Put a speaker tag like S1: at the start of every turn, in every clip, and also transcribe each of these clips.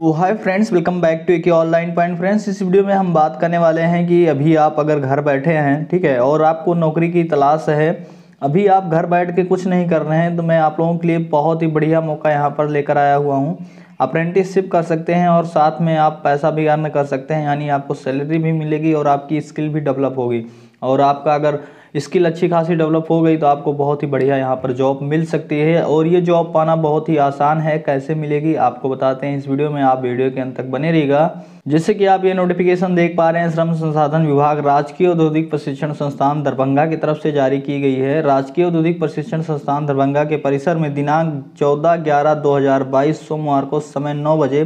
S1: तो hi friends welcome back to एक online point friends इस वीडियो में हम बात करने वाले हैं कि अभी आप अगर घर बैठे हैं ठीक है और आपको नौकरी की तलाश है अभी आप घर बैठ के कुछ नहीं कर रहे हैं तो मैं आप लोगों के लिए बहुत ही बढ़िया मौका यहाँ पर लेकर आया हुआ हूँ अप्रेंटिसशिप कर सकते हैं और साथ में आप पैसा भी अर्न कर सकते हैं यानी आपको सैलरी भी मिलेगी और आपकी स्किल भी डेवलप होगी और आपका अगर स्किल अच्छी खासी डेवलप हो गई तो आपको बहुत ही बढ़िया यहाँ पर जॉब मिल सकती है और ये जॉब पाना बहुत ही आसान है कैसे मिलेगी आपको बताते हैं इस वीडियो में आप वीडियो के अंत तक बने रहिएगा जैसे कि आप ये नोटिफिकेशन देख पा रहे हैं श्रम संसाधन विभाग राजकीय औद्योगिक प्रशिक्षण संस्थान दरभंगा की तरफ से जारी की गई है राजकीय औद्योगिक प्रशिक्षण संस्थान दरभंगा के परिसर में दिनांक 14 ग्यारह 2022 सोमवार को समय 9 बजे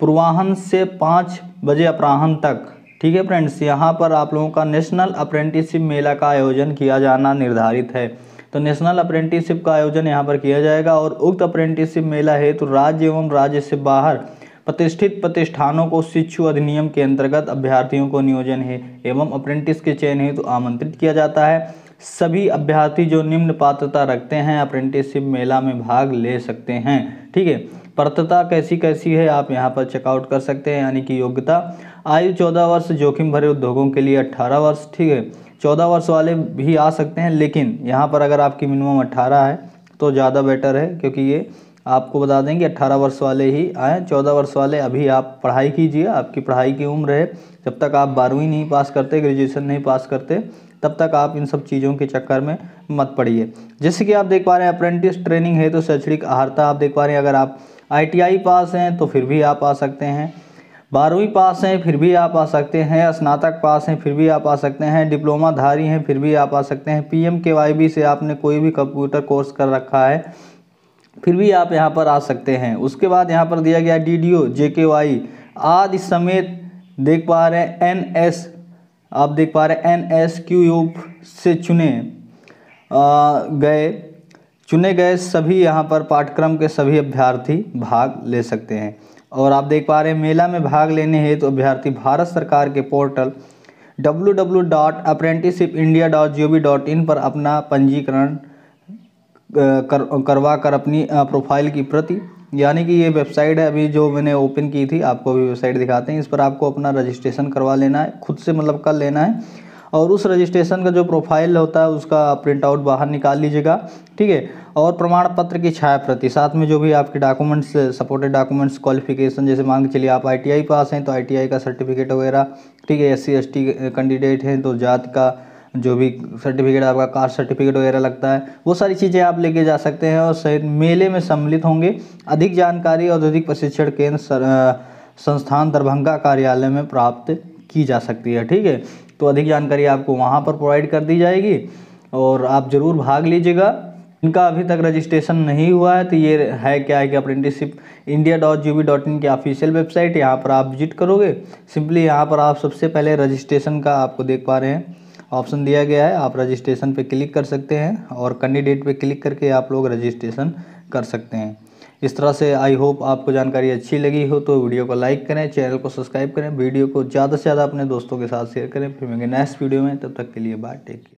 S1: पूर्वाहन से 5 बजे अपराहन तक ठीक है फ्रेंड्स यहाँ पर आप लोगों का नेशनल अप्रेंटिसशिप मेला का आयोजन किया जाना निर्धारित है तो नेशनल अप्रेंटिसशिप का आयोजन यहाँ पर किया जाएगा और उक्त अप्रेंटिसशिप मेला हेतु तो राज्य एवं राज्य से बाहर प्रतिष्ठित प्रतिष्ठानों को शिक्षु अधिनियम के अंतर्गत अभ्यर्थियों को नियोजन है एवं अप्रेंटिस के चयन हेतु तो आमंत्रित किया जाता है सभी अभ्यर्थी जो निम्न पात्रता रखते हैं अप्रेंटिसशिप मेला में भाग ले सकते हैं ठीक है पर्तता कैसी कैसी है आप यहाँ पर चेकआउट कर सकते हैं यानी कि योग्यता आयु चौदह वर्ष जोखिम भरे उद्योगों के लिए अट्ठारह वर्ष ठीक है चौदह वर्ष वाले भी आ सकते हैं लेकिन यहाँ पर अगर आपकी मिनिमम अट्ठारह है तो ज़्यादा बेटर है क्योंकि ये आपको बता देंगे अट्ठारह वर्ष वाले ही आएँ चौदह वर्ष वाले अभी आप पढ़ाई कीजिए आपकी पढ़ाई की उम्र है जब तक आप बारहवीं नहीं पास करते ग्रेजुएशन नहीं पास करते तब तक आप इन सब चीज़ों के चक्कर में मत पड़िए जैसे कि आप देख पा रहे हैं अप्रेंटिस ट्रेनिंग है तो शैक्षणिक आहारता आप देख पा रहे हैं अगर आप आई पास हैं तो फिर भी आप आ सकते हैं बारहवीं पास हैं फिर भी आप आ सकते हैं स्नातक पास हैं फिर भी आप आ सकते हैं डिप्लोमाधारी हैं फिर भी आप आ सकते हैं P M K Y B से आपने कोई भी कंप्यूटर कोर्स कर रखा है फिर भी आप यहाँ पर आ सकते हैं उसके बाद यहाँ पर दिया गया डी डी ओ जे के वाई आदि समेत देख पा रहे हैं एन एस आप देख पा रहे हैं एन एस क्यू से चुने गए चुने गए सभी यहाँ पर पाठ्यक्रम के सभी अभ्यर्थी भाग ले सकते हैं और आप देख पा रहे हैं मेला में भाग लेने हेतु तो अभ्यर्थी भारत सरकार के portal W W dot apprenticeship India dot G O V dot in पर अपना पंजीकरण कर करवा कर अपनी प्रोफाइल की प्रति यानी कि ये वेबसाइट है अभी जो मैंने ओपन की थी आपको भी वेबसाइट दिखाते हैं इस पर आपको अपना रजिस्ट्रेशन करवा लेना है खुद से मतलब कर लेना है और उस रजिस्ट्रेशन का जो प्रोफाइल होता है उसका प्रिंट आउट बाहर निकाल लीजिएगा ठीक है और प्रमाण पत्र की छाया प्रति साथ में जो भी आपके डॉक्यूमेंट्स सपोर्टेड डॉक्यूमेंट्स क्वालिफिकेशन जैसे मांग चलिए आप आईटीआई पास हैं तो आईटीआई का सर्टिफिकेट वगैरह ठीक है एस सी कैंडिडेट हैं तो जात का जो भी सर्टिफिकेट आपका कास्ट सर्टिफिकेट वगैरह लगता है वो सारी चीज़ें आप लेके जा सकते हैं और सहित मेले में सम्मिलित होंगे अधिक जानकारी औद्योगिक प्रशिक्षण केंद्र संस्थान दरभंगा कार्यालय में प्राप्त की जा सकती है ठीक है तो अधिक जानकारी आपको वहाँ पर प्रोवाइड कर दी जाएगी और आप ज़रूर भाग लीजिएगा इनका अभी तक रजिस्ट्रेशन नहीं हुआ है तो ये है क्या है कि apprenticeship India dot G B dot in की ऑफिशियल वेबसाइट यहाँ पर आप विजिट करोगे सिंपली यहाँ पर आप सबसे पहले रजिस्ट्रेशन का आपको देख पा रहे हैं ऑप्शन दिया गया है आप रजिस्ट्रेशन पे क्लिक कर सकते हैं और कैंडिडेट पे क्लिक करके आप लोग रजिस्ट्रेशन कर सकते हैं इस तरह से आई होप आपको जानकारी अच्छी लगी हो तो वीडियो को लाइक करें चैनल को सब्सक्राइब करें वीडियो को ज़्यादा से ज़्यादा अपने दोस्तों के साथ शेयर करें फिर मिलेंगे नेक्स्ट वीडियो में तब तक के लिए बाय टेक